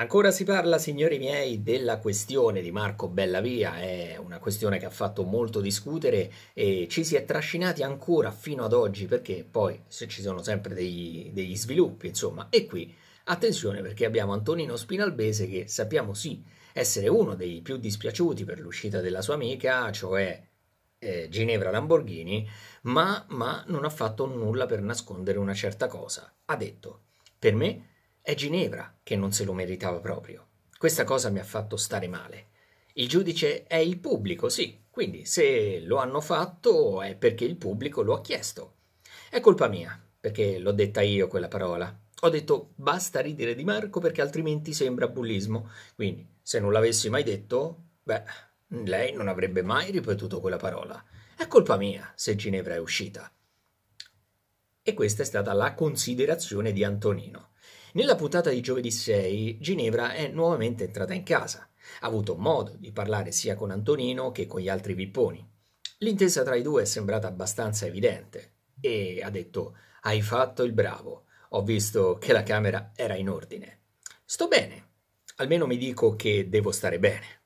Ancora si parla, signori miei, della questione di Marco Bellavia, è una questione che ha fatto molto discutere e ci si è trascinati ancora fino ad oggi perché poi se ci sono sempre degli, degli sviluppi, insomma, e qui attenzione perché abbiamo Antonino Spinalbese che sappiamo sì essere uno dei più dispiaciuti per l'uscita della sua amica, cioè eh, Ginevra Lamborghini, ma, ma non ha fatto nulla per nascondere una certa cosa. Ha detto, per me è Ginevra che non se lo meritava proprio. Questa cosa mi ha fatto stare male. Il giudice è il pubblico, sì, quindi se lo hanno fatto è perché il pubblico lo ha chiesto. È colpa mia, perché l'ho detta io quella parola. Ho detto basta ridere di Marco perché altrimenti sembra bullismo. Quindi, se non l'avessi mai detto, beh, lei non avrebbe mai ripetuto quella parola. È colpa mia se Ginevra è uscita. E questa è stata la considerazione di Antonino. Nella puntata di giovedì 6, Ginevra è nuovamente entrata in casa. Ha avuto modo di parlare sia con Antonino che con gli altri vipponi. L'intesa tra i due è sembrata abbastanza evidente e ha detto: Hai fatto il bravo. Ho visto che la camera era in ordine. Sto bene. Almeno mi dico che devo stare bene.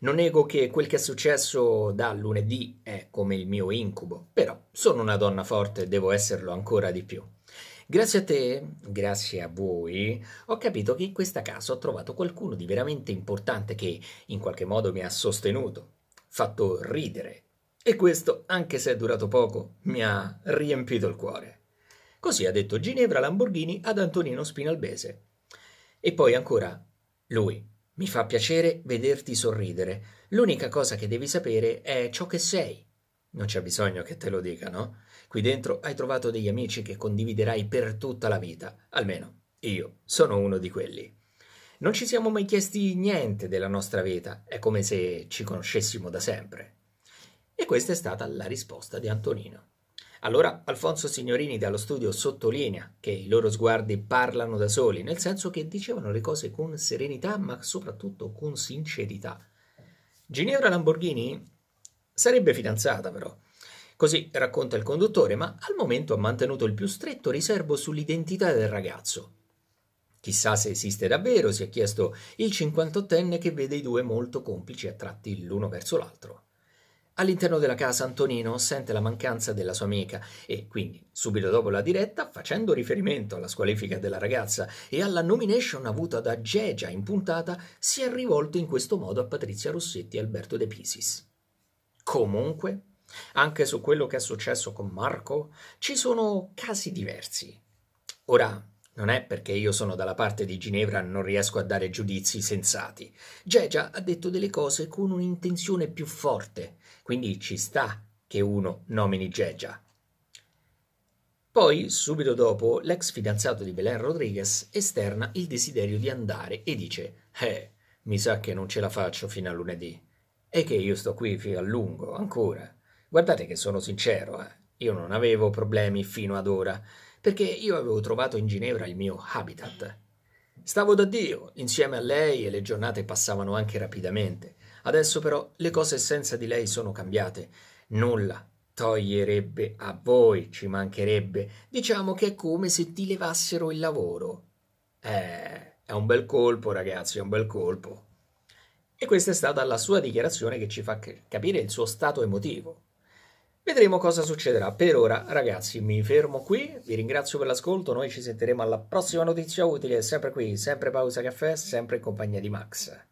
Non nego che quel che è successo da lunedì è come il mio incubo, però sono una donna forte e devo esserlo ancora di più. Grazie a te, grazie a voi, ho capito che in questo caso ho trovato qualcuno di veramente importante che in qualche modo mi ha sostenuto, fatto ridere. E questo, anche se è durato poco, mi ha riempito il cuore. Così ha detto Ginevra Lamborghini ad Antonino Spinalbese. E poi ancora lui, mi fa piacere vederti sorridere. L'unica cosa che devi sapere è ciò che sei. Non c'è bisogno che te lo dica, no? Qui dentro hai trovato degli amici che condividerai per tutta la vita. Almeno io sono uno di quelli. Non ci siamo mai chiesti niente della nostra vita, è come se ci conoscessimo da sempre. E questa è stata la risposta di Antonino. Allora Alfonso Signorini dallo studio sottolinea che i loro sguardi parlano da soli, nel senso che dicevano le cose con serenità ma soprattutto con sincerità. Ginevra Lamborghini sarebbe fidanzata però. Così racconta il conduttore, ma al momento ha mantenuto il più stretto riservo sull'identità del ragazzo. Chissà se esiste davvero, si è chiesto il 58enne che vede i due molto complici attratti l'uno verso l'altro. All'interno della casa Antonino sente la mancanza della sua amica e quindi, subito dopo la diretta, facendo riferimento alla squalifica della ragazza e alla nomination avuta da Gegia in puntata, si è rivolto in questo modo a Patrizia Rossetti e Alberto De Pisis. Comunque, anche su quello che è successo con Marco, ci sono casi diversi. Ora, non è perché io sono dalla parte di Ginevra non riesco a dare giudizi sensati. Gegia ha detto delle cose con un'intenzione più forte, quindi ci sta che uno nomini Gegia. Poi, subito dopo, l'ex fidanzato di Belen Rodriguez esterna il desiderio di andare e dice: Eh, mi sa che non ce la faccio fino a lunedì. E che io sto qui fino a lungo, ancora. Guardate che sono sincero, eh. Io non avevo problemi fino ad ora perché io avevo trovato in Ginevra il mio habitat. Stavo da Dio, insieme a lei e le giornate passavano anche rapidamente. Adesso però le cose senza di lei sono cambiate. Nulla toglierebbe a voi, ci mancherebbe. Diciamo che è come se ti levassero il lavoro. Eh, è un bel colpo, ragazzi, è un bel colpo. E questa è stata la sua dichiarazione che ci fa capire il suo stato emotivo. Vedremo cosa succederà. Per ora, ragazzi, mi fermo qui. Vi ringrazio per l'ascolto. Noi ci sentiremo alla prossima notizia utile. Sempre qui, sempre Pausa Caffè, sempre in compagnia di Max.